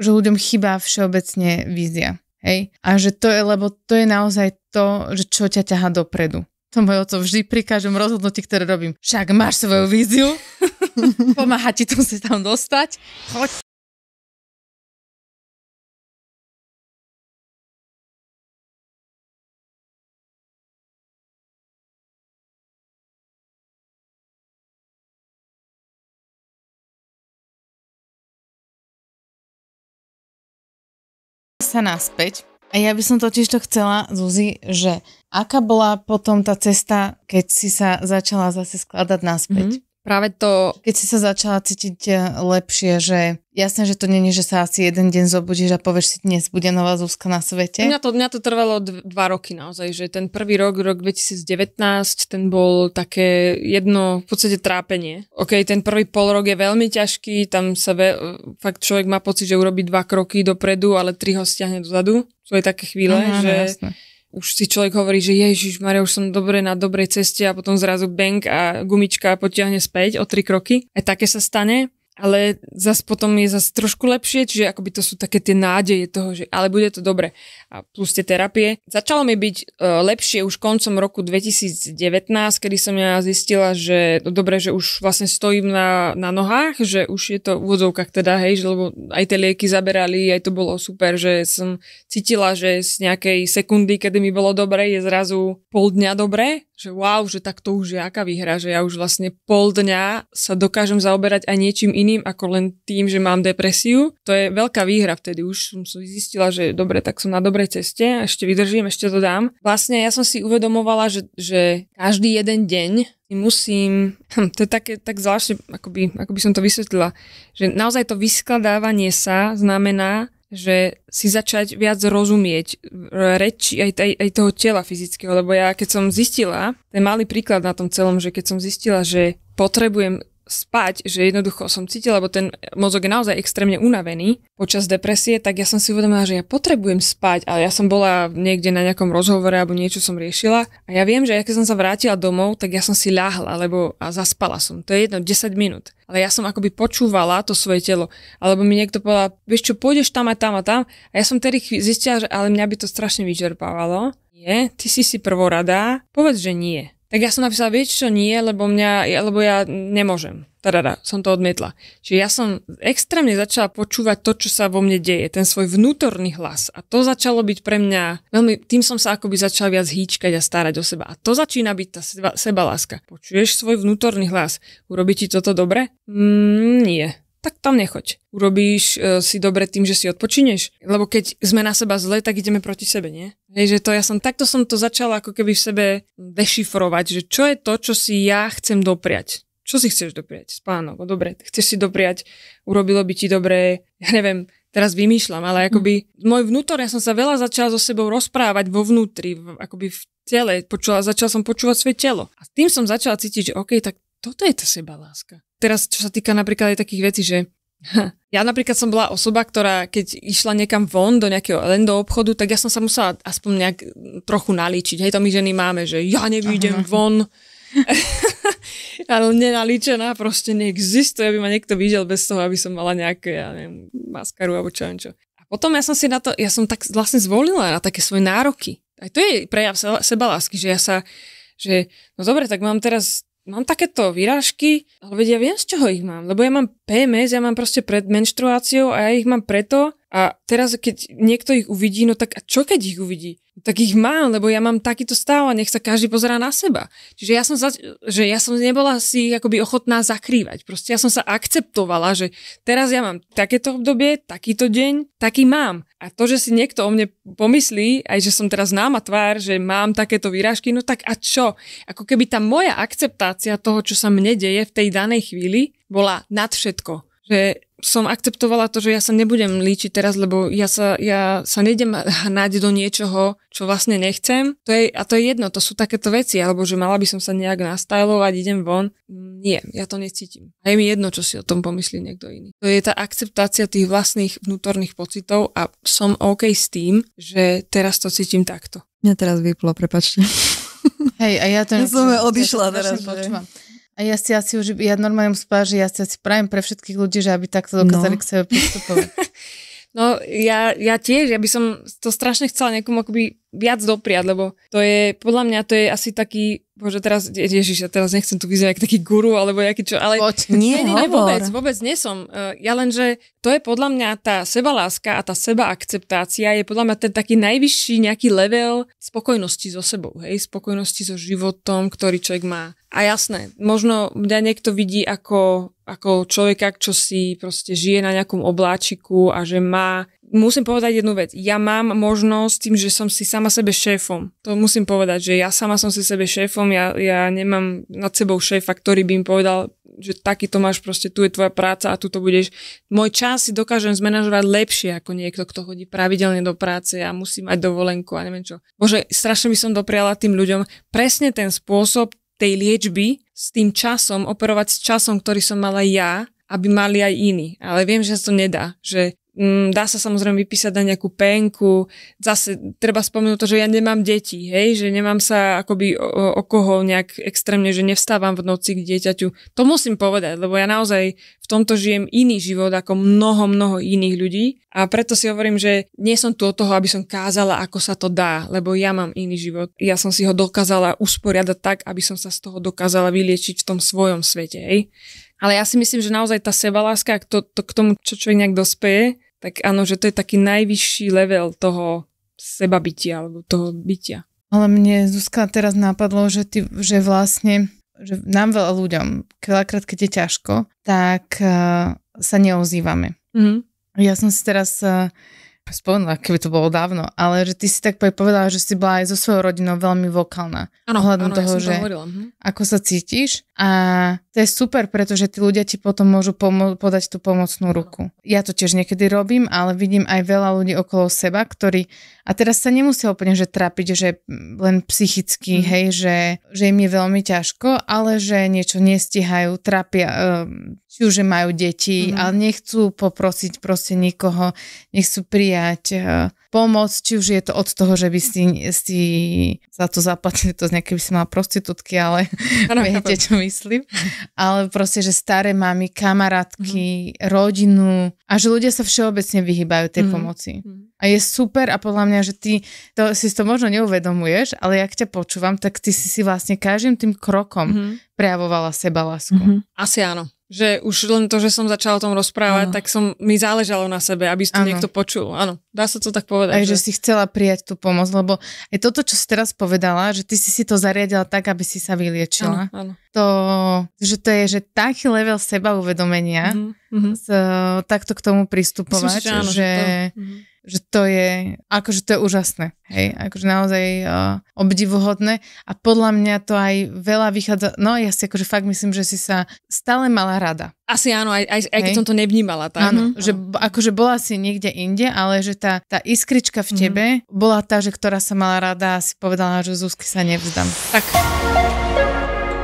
že ľuďom chýba všeobecne vízia. Hej? A že to je, lebo to je naozaj to, že čo ťa ťaha dopredu. To môj oco vždy pri každom rozhodnutí, ktoré robím. Však máš svoju víziu, pomáha ti to sa tam dostať, choď sa naspäť. A ja by som totiž to chcela, Zuzi, že aká bola potom tá cesta, keď si sa začala zase skladať naspäť? Mm-hmm práve to... Keď si sa začala cítiť eh, lepšie, že jasné, že to není, že sa asi jeden deň zobudíš a povieš si, dnes bude nová Zuzka na svete. Mňa to, mňa to trvalo dva roky naozaj, že ten prvý rok, rok 2019, ten bol také jedno v podstate trápenie. OK, ten prvý pol rok je veľmi ťažký, tam sa ve- fakt človek má pocit, že urobí dva kroky dopredu, ale tri ho stiahne dozadu. to je také chvíle, Aha, že... Jasné už si človek hovorí, že Ježiš Maria, už som dobre na dobrej ceste a potom zrazu bank a gumička potiahne späť o tri kroky. Aj také sa stane ale zas potom je zas trošku lepšie, čiže akoby to sú také tie nádeje toho, že ale bude to dobre. A plus tie terapie. Začalo mi byť uh, lepšie už koncom roku 2019, kedy som ja zistila, že no, dobre, že už vlastne stojím na, na nohách, že už je to v úvodzovkách teda, hej, že lebo aj tie lieky zaberali, aj to bolo super, že som cítila, že z nejakej sekundy, kedy mi bolo dobre, je zrazu pol dňa dobre, že wow, že tak to už je aká výhra, že ja už vlastne pol dňa sa dokážem zaoberať aj niečím iným iným ako len tým, že mám depresiu. To je veľká výhra vtedy. Už som zistila, že dobre, tak som na dobrej ceste, ešte vydržím, ešte to dám. Vlastne ja som si uvedomovala, že, že každý jeden deň musím, hm, to je také, tak zvláštne, ako by, ako by som to vysvetlila, že naozaj to vyskladávanie sa znamená, že si začať viac rozumieť reči aj, aj, aj toho tela fyzického, lebo ja keď som zistila, ten malý príklad na tom celom, že keď som zistila, že potrebujem spať, že jednoducho som cítila, lebo ten mozog je naozaj extrémne unavený počas depresie, tak ja som si uvedomila, že ja potrebujem spať, ale ja som bola niekde na nejakom rozhovore alebo niečo som riešila a ja viem, že ja keď som sa vrátila domov, tak ja som si ľahla lebo a zaspala som. To je jedno, 10 minút. Ale ja som akoby počúvala to svoje telo. Alebo mi niekto povedal, vieš čo, pôjdeš tam a tam a tam. A ja som tedy zistila, že ale mňa by to strašne vyčerpávalo. Nie, ty si si prvorada, povedz, že nie tak ja som napísala, vieš čo, nie, lebo, mňa, ja, lebo ja nemôžem. Tadada, som to odmietla. Čiže ja som extrémne začala počúvať to, čo sa vo mne deje, ten svoj vnútorný hlas. A to začalo byť pre mňa, veľmi, tým som sa akoby začala viac hýčkať a starať o seba. A to začína byť tá seba, sebaláska. Počuješ svoj vnútorný hlas. Urobí ti toto dobre? Mm, nie tak tam nechoď. Urobíš e, si dobre tým, že si odpočineš. Lebo keď sme na seba zle, tak ideme proti sebe, nie? Hej, že to ja som, takto som to začala ako keby v sebe dešifrovať, že čo je to, čo si ja chcem dopriať. Čo si chceš dopriať? Spánok, no, dobre, chceš si dopriať, urobilo by ti dobré, ja neviem, teraz vymýšľam, ale akoby mm. môj vnútor, ja som sa veľa začala so sebou rozprávať vo vnútri, v, akoby v tele, počula, začala som počúvať svoje telo. A tým som začala cítiť, že OK, tak toto je tá seba láska teraz, čo sa týka napríklad aj takých vecí, že ja napríklad som bola osoba, ktorá keď išla niekam von do nejakého len do obchodu, tak ja som sa musela aspoň nejak trochu nalíčiť. Hej, to my ženy máme, že ja nevýjdem Aha. von. ale nenalíčená proste neexistuje, aby ma niekto videl bez toho, aby som mala nejaké, ja neviem, maskaru alebo čo, čo. A potom ja som si na to, ja som tak vlastne zvolila na také svoje nároky. Aj to je prejav sebalásky, že ja sa, že no dobre, tak mám teraz mám takéto výrážky, ale vedia, ja viem, z čoho ich mám. Lebo ja mám PMS, ja mám proste pred menštruáciou a ja ich mám preto. A teraz, keď niekto ich uvidí, no tak a čo keď ich uvidí? Tak ich mám, lebo ja mám takýto stav a nech sa každý pozerá na seba. Čiže ja som, za, že ja som nebola si akoby ochotná zakrývať. Proste ja som sa akceptovala, že teraz ja mám takéto obdobie, takýto deň, taký mám. A to, že si niekto o mne pomyslí, aj že som teraz známa tvár, že mám takéto výrážky, no tak a čo? Ako keby tá moja akceptácia toho, čo sa mne deje v tej danej chvíli, bola nad všetko. Že som akceptovala to, že ja sa nebudem líčiť teraz, lebo ja sa, ja sa nejdem hnať do niečoho, čo vlastne nechcem. To je, a to je jedno, to sú takéto veci, alebo že mala by som sa nejak nastajlovať, idem von. Nie, ja to necítim. A je mi jedno, čo si o tom pomyslí niekto iný. To je tá akceptácia tých vlastných vnútorných pocitov a som OK s tým, že teraz to cítim takto. Mňa teraz vyplo, prepačte. Hej, a ja to... Ja som odišla ja teraz. Že... A ja si asi už, ja normálne musím že ja si asi prajem pre všetkých ľudí, že aby takto dokázali no. k sebe pristupovať. no ja, ja tiež, ja by som to strašne chcela niekomu akoby viac dopriať, lebo to je, podľa mňa to je asi taký, bože teraz, ježiš, ja teraz nechcem tu vyzerať taký guru, alebo jaký čo, ale Poď, nie, nie, nie, vôbec, vôbec nesom. E, ja len, že to je podľa mňa tá sebaláska a tá sebaakceptácia je podľa mňa ten taký najvyšší nejaký level spokojnosti so sebou, hej, spokojnosti so životom, ktorý človek má. A jasné, možno mňa niekto vidí ako, ako človeka, čo si proste žije na nejakom obláčiku a že má musím povedať jednu vec. Ja mám možnosť tým, že som si sama sebe šéfom. To musím povedať, že ja sama som si sebe šéfom, ja, ja nemám nad sebou šéfa, ktorý by im povedal, že takýto máš proste, tu je tvoja práca a tu to budeš. Môj čas si dokážem zmanažovať lepšie ako niekto, kto chodí pravidelne do práce a musí mať dovolenku a neviem čo. Bože, strašne by som dopriala tým ľuďom presne ten spôsob tej liečby s tým časom, operovať s časom, ktorý som mala ja, aby mali aj iní. Ale viem, že sa to nedá, že Mm, dá sa samozrejme vypísať na nejakú penku. Zase treba spomenúť to, že ja nemám deti, hej, že nemám sa akoby o, o koho nejak extrémne, že nevstávam v noci k dieťaťu. To musím povedať, lebo ja naozaj v tomto žijem iný život ako mnoho, mnoho iných ľudí a preto si hovorím, že nie som tu od toho, aby som kázala, ako sa to dá, lebo ja mám iný život. Ja som si ho dokázala usporiadať tak, aby som sa z toho dokázala vyliečiť v tom svojom svete, hej. Ale ja si myslím, že naozaj tá sebaláska to, to, k tomu, čo človek nejak dospeje, tak áno, že to je taký najvyšší level toho sebabytia alebo toho bytia. Ale mne Zuzka teraz napadlo, že, ty, že vlastne že nám veľa ľuďom, veľakrát keď je ťažko, tak uh, sa neozývame. Mm-hmm. Ja som si teraz uh, spomenula, keby to bolo dávno, ale že ty si tak povedala, že si bola aj so svojou rodinou veľmi vokálna. Áno, áno, toho, ja som že to hovorila. Mhm. ako sa cítiš a to je super, pretože tí ľudia ti potom môžu pomo- podať tú pomocnú ruku. Ja to tiež niekedy robím, ale vidím aj veľa ľudí okolo seba, ktorí, a teraz sa nemusia úplne že trápiť, že len psychicky, mm. hej, že, že im je veľmi ťažko, ale že niečo nestihajú, trápia, ehm, či už majú deti, mm. ale nechcú poprosiť proste nikoho, nechcú prijať eh, pomoc, či už je to od toho, že by si, si za to zaplatili, to nejaké by si mala prostitútky, ale ano, viete, čo myslím. Ale proste, že staré mamy, kamarátky, mm rodinu a že ľudia sa všeobecne vyhýbajú tej mm pomoci. Mhm. A je super a podľa mňa, že ty to, si to možno neuvedomuješ, ale ak ťa počúvam, tak ty si si vlastne každým tým krokom mm prejavovala seba lásku. Mm-hmm. Asi áno že už len to, že som začala o tom rozprávať, ano. tak som, mi záležalo na sebe, aby si to ano. niekto počul. Áno, dá sa to tak povedať. Takže že... si chcela prijať tú pomoc, lebo aj toto, čo si teraz povedala, že ty si si to zariadila tak, aby si sa vyliečila. Ano, ano. To, že to je, že taký level seba uvedomenia, mm-hmm. Mhm, takto k tomu pristupovať, Myslím, že, áno, že, že to... mm-hmm že to je, akože to je úžasné, hej, akože naozaj uh, obdivuhodné a podľa mňa to aj veľa vychádza, no ja si akože fakt myslím, že si sa stále mala rada. Asi áno, aj, aj, aj keď som to nevnímala. Tak. Áno, uh-huh. že akože bola si niekde inde, ale že tá, tá iskrička v mhm. tebe uh-huh. bola tá, že ktorá sa mala rada a si povedala, že Zuzky sa nevzdám. Tak.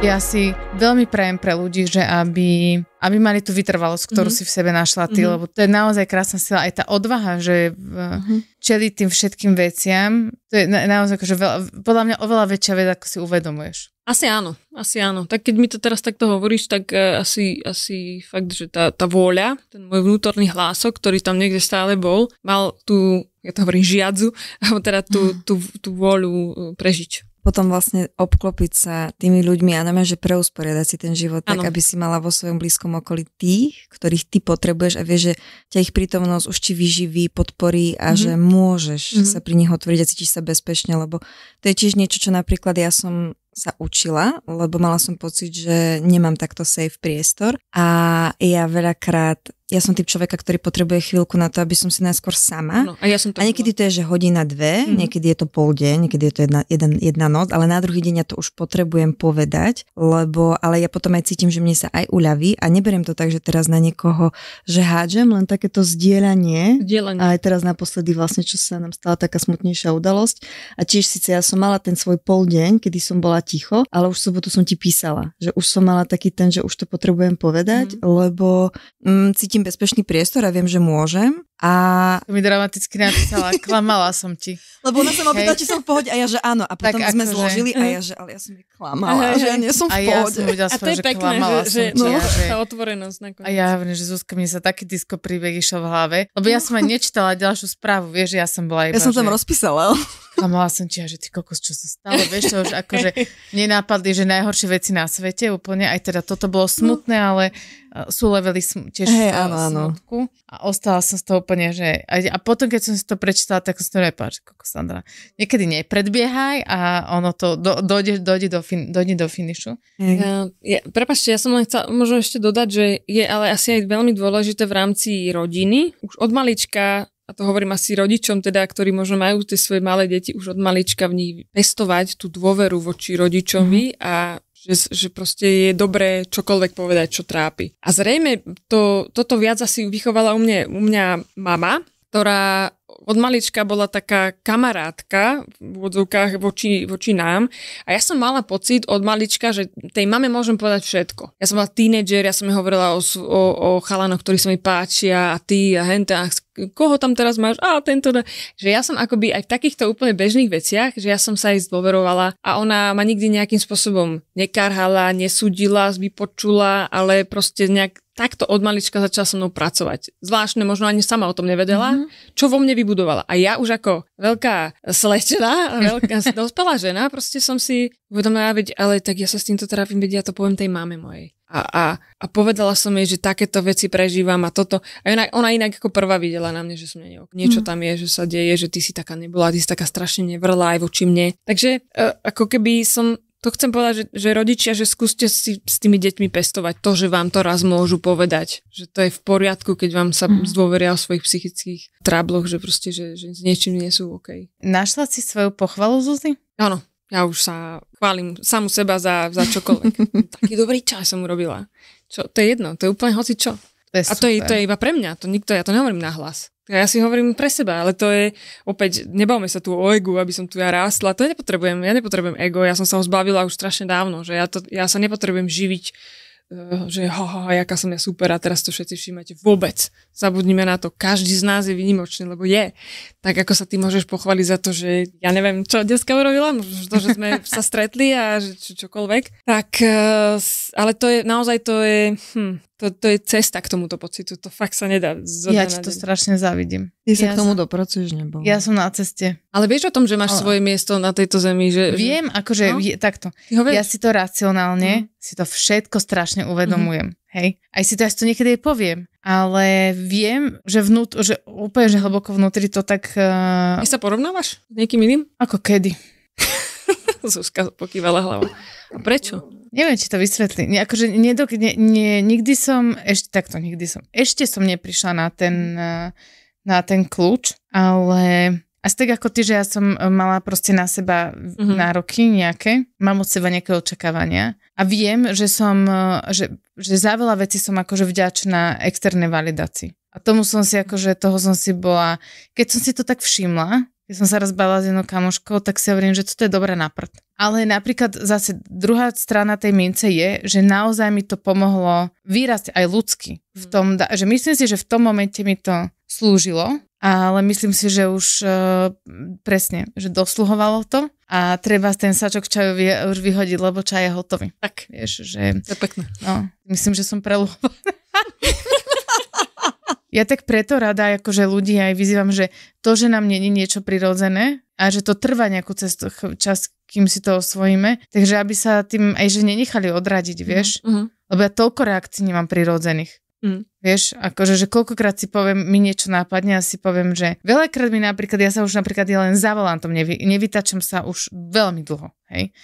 Ja si veľmi prajem pre ľudí, že aby, aby mali tú vytrvalosť, ktorú mm-hmm. si v sebe našla ty, mm-hmm. lebo to je naozaj krásna sila, aj tá odvaha, že mm-hmm. čeli tým všetkým veciam, to je na, naozaj akože veľa, podľa mňa oveľa väčšia vec, ako si uvedomuješ. Asi áno, asi áno. Tak keď mi to teraz takto hovoríš, tak e, asi, asi fakt, že tá, tá vôľa, ten môj vnútorný hlások, ktorý tam niekde stále bol, mal tú, ja to hovorím, žiadzu, alebo teda tú, tú, mhm. tú, tú vôľu e, prežiť potom vlastne obklopiť sa tými ľuďmi a najmä, že preusporiadať si ten život ano. tak, aby si mala vo svojom blízkom okolí tých, ktorých ty potrebuješ a vieš, že ťa ich prítomnosť už ti vyživí, podporí a mm-hmm. že mhm. môžeš mm-hmm. sa pri nich otvoriť a cítiš sa bezpečne, lebo to je tiež niečo, čo napríklad ja som sa učila, lebo mala som pocit, že nemám takto safe priestor a ja veľakrát ja som typ človeka, ktorý potrebuje chvíľku na to, aby som si najskôr sama. No, a, ja som to a niekedy to je, že hodina, dve, mm. niekedy je to pol deň, niekedy je to jedna, jedna, jedna noc, ale na druhý deň ja to už potrebujem povedať, lebo ale ja potom aj cítim, že mne sa aj uľaví a neberiem to tak, že teraz na niekoho, že hádžem, len takéto zdieľanie. zdieľanie. A aj teraz naposledy vlastne, čo sa nám stala taká smutnejšia udalosť. A tiež síce ja som mala ten svoj pol deň, kedy som bola ticho, ale už sobotu som ti písala, že už som mala taký ten, že už to potrebujem povedať, mm. lebo mm, cítim cítim bezpečný priestor a viem, že môžem. A... To mi dramaticky napísala, klamala som ti. Lebo ona sa ma pýtala, či som v pohode a ja, že áno. A potom tak sme akože. zložili a mhm. ja, že ale ja som klamala, že ja nie som v pohode. A ja som videla a to je že pekné, klamala že, som že, no, ja, že... tá otvorenosť nakoniec. A ja hovorím, že Zuzka, mne sa taký disko príbeh išiel v hlave, lebo ja som aj nečítala ďalšiu správu, vieš, ja som bola iba, Ja som tam že... rozpísala. A mala som ťa, že ty kokos, čo sa stalo, vieš, to už akože nenápadli, že najhoršie veci na svete úplne, aj teda toto bolo no. smutné, ale e, sú levely sm- tiež hey, e, áno, áno. smutku. A ostala som z toho úplne, že... A, potom, keď som si to prečítala, tak som si to nepáči, kokos, Sandra. Niekedy nepredbiehaj a ono to do, dojde, dojde, do, fin- dojde do finišu. Hey. Ja, ja, prepačte, ja som len chcela možno ešte dodať, že je ale asi aj veľmi dôležité v rámci rodiny, už od malička a to hovorím asi rodičom, teda, ktorí možno majú tie svoje malé deti už od malička v nich pestovať tú dôveru voči rodičovi mm-hmm. a že, že proste je dobré čokoľvek povedať, čo trápi. A zrejme to, toto viac asi vychovala u, mne, u mňa mama, ktorá od malička bola taká kamarátka v odzvukách voči, voči nám a ja som mala pocit od malička, že tej mame môžem povedať všetko. Ja som bola tínedžer, ja som jej hovorila o, o, o chalanoch, ktorí sa mi páčia a ty a hente a koho tam teraz máš, a tento, že ja som akoby aj v takýchto úplne bežných veciach, že ja som sa jej zdôverovala a ona ma nikdy nejakým spôsobom nekarhala, nesúdila, vypočula, ale proste nejak takto od malička začala so mnou pracovať. Zvláštne, možno ani sama o tom nevedela, mm-hmm. čo vo mne vybudovala. A ja už ako veľká slečená, veľká dospelá žena, proste som si uvedomila, veď, ale tak ja sa s týmto trápim, veď ja to poviem tej máme mojej. A, a, a povedala som jej, že takéto veci prežívam a toto. A ona, ona inak ako prvá videla na mne, že som nie, niečo mm. tam je, že sa deje, že ty si taká nebola, ty si taká strašne nevrla aj voči mne. Takže e, ako keby som to chcem povedať, že, že rodičia, že skúste si s tými deťmi pestovať to, že vám to raz môžu povedať, že to je v poriadku, keď vám sa mm. zdôveria o svojich psychických trábloch, že proste, že, že s niečím nie sú OK. Našla si svoju pochvalu, Zuzi? Áno, ja už sa chválim samu seba za, za čokoľvek. Taký dobrý čas som urobila. Čo, to je jedno, to je úplne hoci čo. To je a to je, to je iba pre mňa, to nikto, ja to nehovorím na hlas. Ja si hovorím pre seba, ale to je, opäť, nebavme sa tu o egu, aby som tu ja rástla, to ja nepotrebujem, ja nepotrebujem ego, ja som sa ho zbavila už strašne dávno, že ja, to, ja sa nepotrebujem živiť, eh, že ho, jaká som ja super a teraz to všetci všímate. Vôbec. Zabudnime na to. Každý z nás je vynimočný, lebo je. Tak ako sa ty môžeš pochváliť za to, že ja neviem, čo dneska urobila, to, že sme sa stretli a že, čokoľvek. Tak, eh, ale to je, naozaj to je, hm, to, to je cesta k tomuto pocitu, to fakt sa nedá. Ja ti to deň. strašne zavidím. Ty sa ja k tomu som, dopracuješ, nebo? Ja som na ceste. Ale vieš o tom, že máš Ale. svoje miesto na tejto zemi? Že, Viem, akože no? je, takto. Ja si to racionálne, mm. si to všetko strašne uvedomujem. Mm-hmm. Hej, aj si to, ja si to niekedy poviem, ale viem, že, vnút, že úplne, že hlboko vnútri to tak... Uh... Ty sa porovnávaš s niekým iným? Ako kedy? Zuzka pokývala hlavou. A prečo? neviem, či to vysvetlím. Akože nedok, ne, ne, nikdy som, ešte takto nikdy som, ešte som neprišla na ten, eh, na ten kľúč, ale asi tak ako ty, že ja som eh, mala proste na seba mm-hmm. nároky nejaké, mám od seba nejaké očakávania a viem, že som, eh, že, že za veľa vecí som akože vďačná externej validácii. A tomu som si akože, toho som si bola, keď som si to tak všimla, ja som sa raz bala s jednou kamoškou, tak si hovorím, že toto je dobré na prd. Ale napríklad zase druhá strana tej mince je, že naozaj mi to pomohlo výrazť aj ľudsky. V tom, že myslím si, že v tom momente mi to slúžilo, ale myslím si, že už e, presne, že dosluhovalo to a treba ten sačok čaju už vyhodiť, lebo čaj je hotový. Tak. Vieš, že... To je pekné. No, myslím, že som preluhovaná. Ja tak preto rada akože ľudí aj vyzývam, že to, že nám není niečo prirodzené a že to trvá nejakú cestu, čas, kým si to osvojíme, takže aby sa tým aj že nenechali odradiť, mhm, vieš? Mm-hmm. Lebo ja toľko reakcií nemám prirodzených. Mm. Vieš, akože, že koľkokrát si poviem, mi niečo nápadne a si poviem, že veľakrát mi napríklad, ja sa už napríklad ja len za volantom nevy, nevytačam sa už veľmi dlho, hej.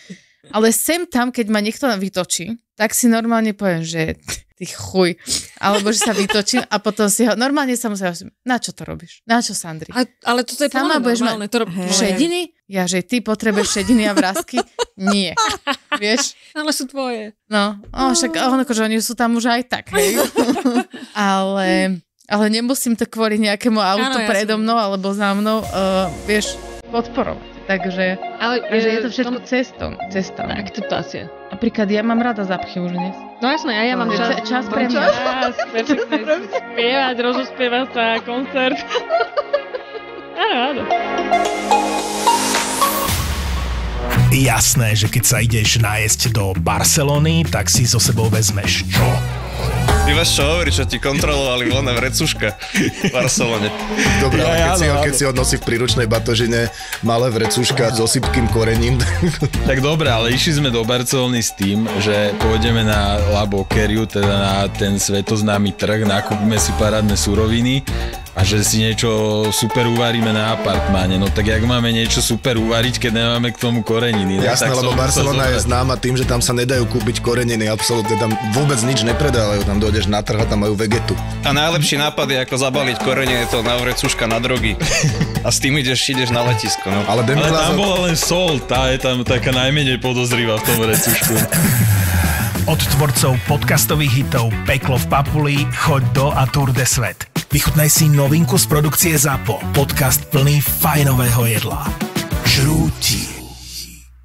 Ale sem tam, keď ma niekto vytočí, tak si normálne poviem, že ty chuj. Alebo že sa vytočím a potom si ho... Normálne sa musím, na čo to robíš? Na čo, Sandri? A, ale toto je Sama budeš mať to rob... šediny? Ja, že ty potrebuješ šediny a vrázky? Nie. Vieš? No, ale sú tvoje. No, o, však on, akože oni sú tam už aj tak. Hej. ale, ale nemusím to kvôli nejakému autu Áno, predo mnou alebo za mnou, uh, vieš, podporovať takže... Ale je, že je to e, všetko tom... Cesto. Tak to asi je. Napríklad ja mám rada zapchy už dnes. No jasné, ja, ja mám čas, čas, čas pre mňa. Čas, perfektne. Spievať, rozospievať sa, koncert. áno, áno. Jasné, že keď sa ideš nájsť do Barcelony, tak si so sebou vezmeš čo? Ty máš čo hovorí, čo ti kontrolovali vona vrecuška v Barcelone. Dobre, ale keď, si ho, keď si ho nosí v príručnej batožine malé vrecuška s osypkým korením. Tak dobre, ale išli sme do Barcelony s tým, že pôjdeme na Labo Keriu, teda na ten svetoznámy trh, nakúpime si parádne suroviny a že si niečo super uvaríme na apartmáne. No tak jak máme niečo super uvariť, keď nemáme k tomu koreniny? No, Jasné, lebo Barcelona je známa tým, že tam sa nedajú kúpiť koreniny, absolútne tam vôbec nič nepredávajú, tam dojdeš na trh a tam majú vegetu. A najlepší nápad je ako zabaliť korenie, je to na vrecuška na drogy. A s tým ideš, ideš na letisko. No. Ale, Ale tam bola len sol, tá je tam taká najmenej podozrivá v tom vrecušku. Od tvorcov podcastových hitov Peklo v Papuli, Choď do a Tour de Svet Vychutnaj si novinku z produkcie ZAPO. Podcast plný fajnového jedla. Žrúti.